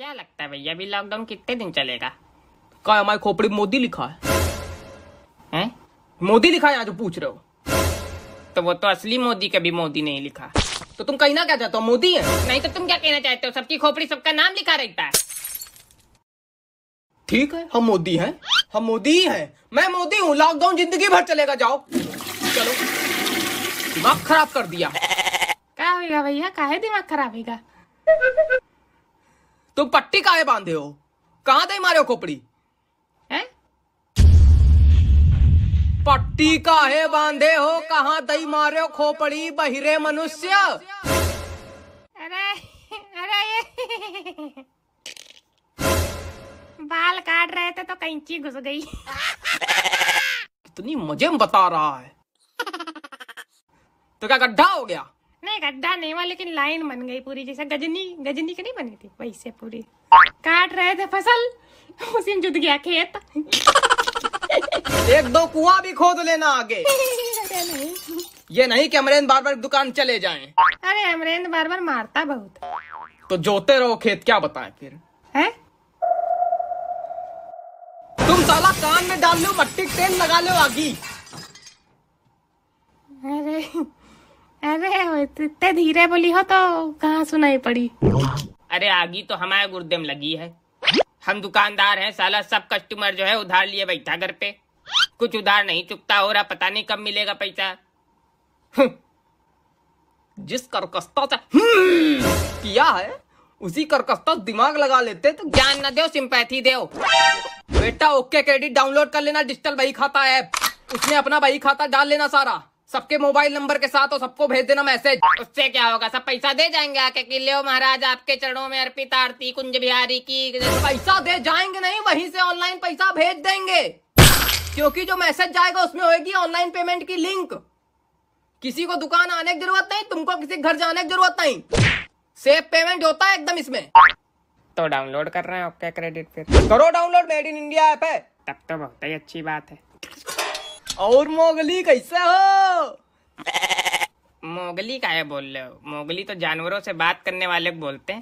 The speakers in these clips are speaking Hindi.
क्या लगता है भैया अभी लॉकडाउन कितने दिन चलेगा का हमारी खोपड़ी मोदी लिखा है हैं? मोदी लिखा है यहाँ जो पूछ रहे हो तो वो तो असली मोदी कभी मोदी नहीं लिखा तो तुम कहना क्या चाहते हो मोदी है नहीं तो तुम क्या कहना चाहते हो सबकी खोपड़ी सबका नाम लिखा रहता है ठीक है हम मोदी हैं हम मोदी ही हैं मैं मोदी हूँ लॉकडाउन जिंदगी भर चलेगा जाओ चलो दिमाग खराब कर दिया क्या होगा भैया काहे दिमाग खराब होगा तुम पट्टी काहे बांधे हो कहां दे मारे हो खोपड़ी हैं पट्टी काहे बांधे हो कहां दई मारे हो खोपड़ी बहिरे मनुष्य अरे अरे बाल काट रहे थे तो कैंची घुस गई इतनी मजे में बता रहा है तो क्या गड्ढा हो गया नहीं गड्ढा नहीं हुआ लेकिन लाइन बन गई पूरी जैसे गजनी गजनी की नहीं बनी थी वैसे पूरी काट रहे थे फसल उसी में जुट गया खेत एक दो कुआं भी खोद लेना आगे ये नहीं कि अमरेंद्र बार बार दुकान चले जाएं। अरे अमरेंद्र बार बार मारता बहुत तो जोते रहो खेत क्या बताएं फिर है तुम साला कान में डाल लो मट्टी तेल लगा लो आगी अरे इतने धीरे बोली हो तो कहाँ सुनाई पड़ी अरे आगे तो हमारे गुर्दे में लगी है हम दुकानदार हैं साला सब कस्टमर जो है उधार लिए बैठा घर पे कुछ उधार नहीं चुकता हो रहा पता नहीं कब मिलेगा पैसा हम्म। जिस करकस्ता से हम्म। किया है उसी करकस्ता दिमाग लगा लेते तो ज्ञान न दो सिंपैथी दो बेटा ओके क्रेडिट डाउनलोड कर लेना डिजिटल बही खाता ऐप उसमें अपना बही खाता डाल लेना सारा सबके मोबाइल नंबर के साथ और सबको भेज देना मैसेज उससे क्या होगा सब पैसा दे जाएंगे आके कि ले महाराज आपके चरणों में अर्पित आरती कुंज बिहारी की पैसा दे जाएंगे नहीं वहीं से ऑनलाइन पैसा भेज देंगे क्योंकि जो मैसेज जाएगा उसमें होगी ऑनलाइन पेमेंट की लिंक किसी को दुकान आने की जरूरत नहीं तुमको किसी घर जाने की जरूरत नहीं सेफ पेमेंट होता है एकदम इसमें तो डाउनलोड कर रहे हैं आपका क्रेडिट पे करो download made in India app है तब तो बहुत ही अच्छी बात है और मोगली कैसे हो मोगली का है बोल रहे हो मोगली तो जानवरों से बात करने वाले बोलते हैं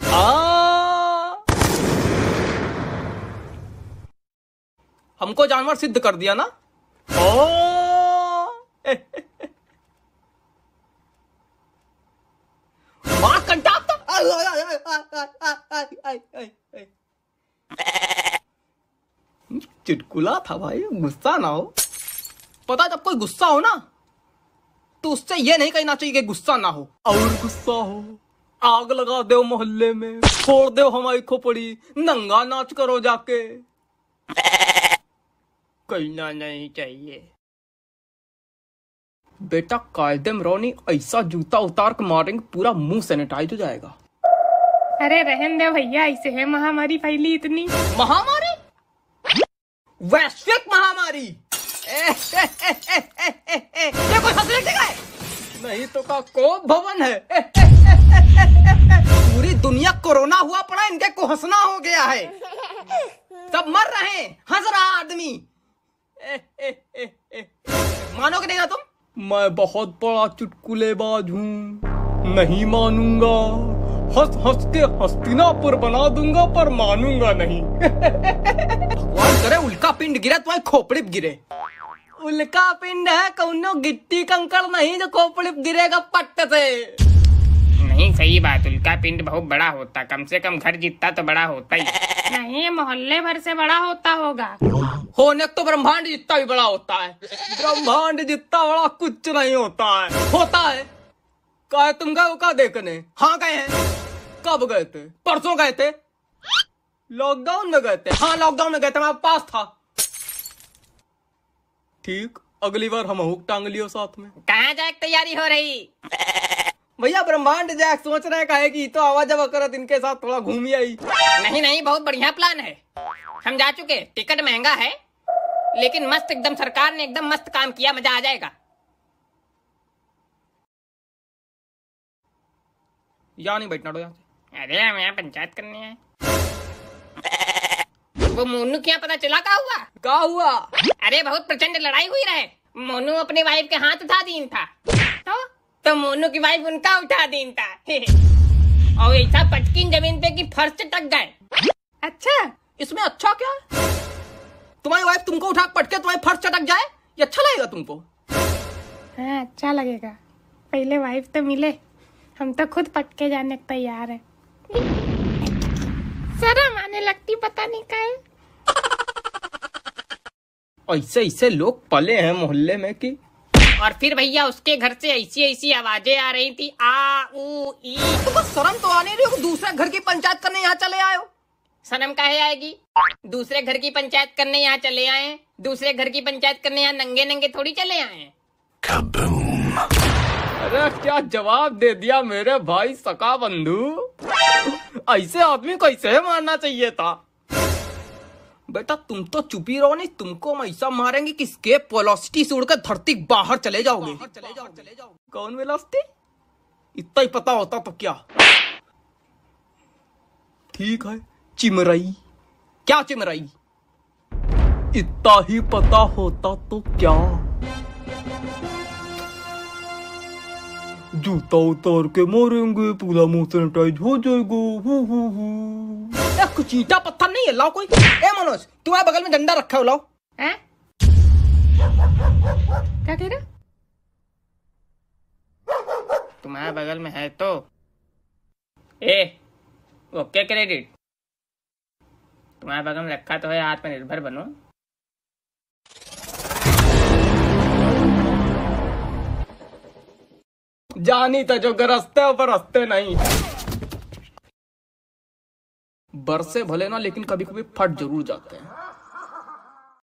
हमको जानवर सिद्ध कर दिया ना ओ चिटकुला था भाई गुस्सा ना हो पता है जब कोई गुस्सा हो ना तो उससे ये नहीं कहना चाहिए कि गुस्सा ना हो और गुस्सा हो आग लगा दो मोहल्ले में छोड़ दो हमारी खोपड़ी नंगा नाच करो जाके कहना नहीं चाहिए बेटा कायदम रोनी ऐसा जूता उतार के मारेंगे पूरा मुंह सैनिटाइज हो जाएगा अरे रहन दे भैया ऐसे है महामारी फैली इतनी महामारी वैश्विक महामारी ये कोई नहीं तो का कौन भवन है पूरी दुनिया कोरोना हुआ पड़ा इनके को हंसना हो गया है सब मर रहे हंस रहा आदमी मानोगे नहीं ना तुम मैं बहुत बड़ा चुटकुलेबाज हूँ नहीं मानूंगा हंस हंस के हस्तिनापुर बना दूंगा पर मानूंगा नहीं भगवान करे उल्का पिंड गिरे तुम्हारी खोपड़ी गिरे उल्का पिंड है कौनो गिट्टी कंकड़ नहीं जो खोपड़ी गिरेगा पट्ट से नहीं सही बात उल्का पिंड बहुत बड़ा होता कम से कम घर जितना तो बड़ा होता ही नहीं मोहल्ले भर से बड़ा होता होगा होने तो ब्रह्मांड जितना भी बड़ा होता है ब्रह्मांड जितना बड़ा कुछ नहीं होता है होता है कहे तुम गए का देखने हाँ गए हैं कब गए थे परसों गए थे लॉकडाउन में गए थे हाँ लॉकडाउन में गए थे मैं पास था ठीक अगली बार हम हुक टांग लियो साथ में कहाँ जाए तैयारी हो रही भैया ब्रह्मांड जैक सोच रहे का है की तो आवाज अब करत इनके साथ थोड़ा घूम आई नहीं नहीं बहुत बढ़िया प्लान है हम जा चुके टिकट महंगा है लेकिन मस्त एकदम सरकार ने एकदम मस्त काम किया मजा आ जाएगा यहाँ नहीं बैठना डो यहाँ अरे हम यहाँ पंचायत करनी है वो मोनू क्या पता चला का हुआ का हुआ अरे बहुत प्रचंड लड़ाई हुई रहे मोनू अपने वाइफ के हाथ उठा दीन था तो तो मोनू की वाइफ उनका उठा दीन था और ऐसा पटकिन जमीन पे की फर्श टक गए अच्छा इसमें अच्छा क्या तुम्हारी वाइफ तुमको उठा पटके तुम्हारी फर्श चटक जाए ये अच्छा लगेगा तुमको हाँ अच्छा लगेगा पहले वाइफ तो मिले हम तो खुद पटके जाने को तैयार है शर्म आने लगती पता नहीं का ऐसे ऐसे लोग पले हैं मोहल्ले में कि और फिर भैया उसके घर से ऐसी ऐसी आवाजें आ रही थी आ ई तो शर्म तो आने रही हो दूसरे घर की पंचायत करने यहाँ चले आयो सनम कहे आएगी दूसरे घर की पंचायत करने यहाँ चले आए दूसरे घर की पंचायत करने यहाँ नंगे नंगे थोड़ी चले आए अरे क्या जवाब दे दिया मेरे भाई सका बंधु ऐसे आदमी को ऐसे मारना चाहिए था बेटा तुम तो चुपी रहो नहीं तुमको हम ऐसा मारेंगे कि स्केप वेलोसिटी से उड़कर धरती बाहर चले जाओगे चले जाओ चले जाओ कौन वेलोसिटी इतना ही पता होता तो क्या ठीक है चिमराई क्या चिमराई इतना ही पता होता तो क्या जूता उतार के मारेंगे पूरा मुंह सैनिटाइज हो जाएगा हु हु हु चीटा पत्थर नहीं है लाओ कोई ए मनोज तुम्हारे बगल में डंडा रखा हो लाओ है क्या कह रहे तुम्हारे बगल में है तो ए ओके क्रेडिट तुम्हारे बगल में रखा तो है आत्मनिर्भर बनो जानी तो जो हो पर रस्ते नहीं बरसे भले ना लेकिन कभी कभी फट जरूर जाते हैं